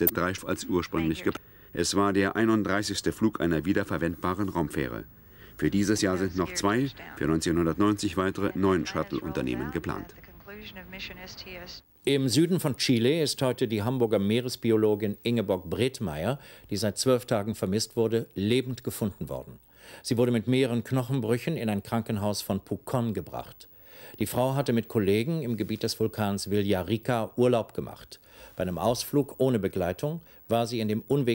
erreichte drei als ursprünglich geplant. Es war der 31. Flug einer wiederverwendbaren Raumfähre. Für dieses Jahr sind noch zwei, für 1990 weitere neun Shuttle-Unternehmen geplant. Im Süden von Chile ist heute die Hamburger Meeresbiologin Ingeborg Bretmeier, die seit zwölf Tagen vermisst wurde, lebend gefunden worden. Sie wurde mit mehreren Knochenbrüchen in ein Krankenhaus von Pucon gebracht. Die Frau hatte mit Kollegen im Gebiet des Vulkans Villarica Urlaub gemacht. Bei einem Ausflug ohne Begleitung war sie in dem Unweg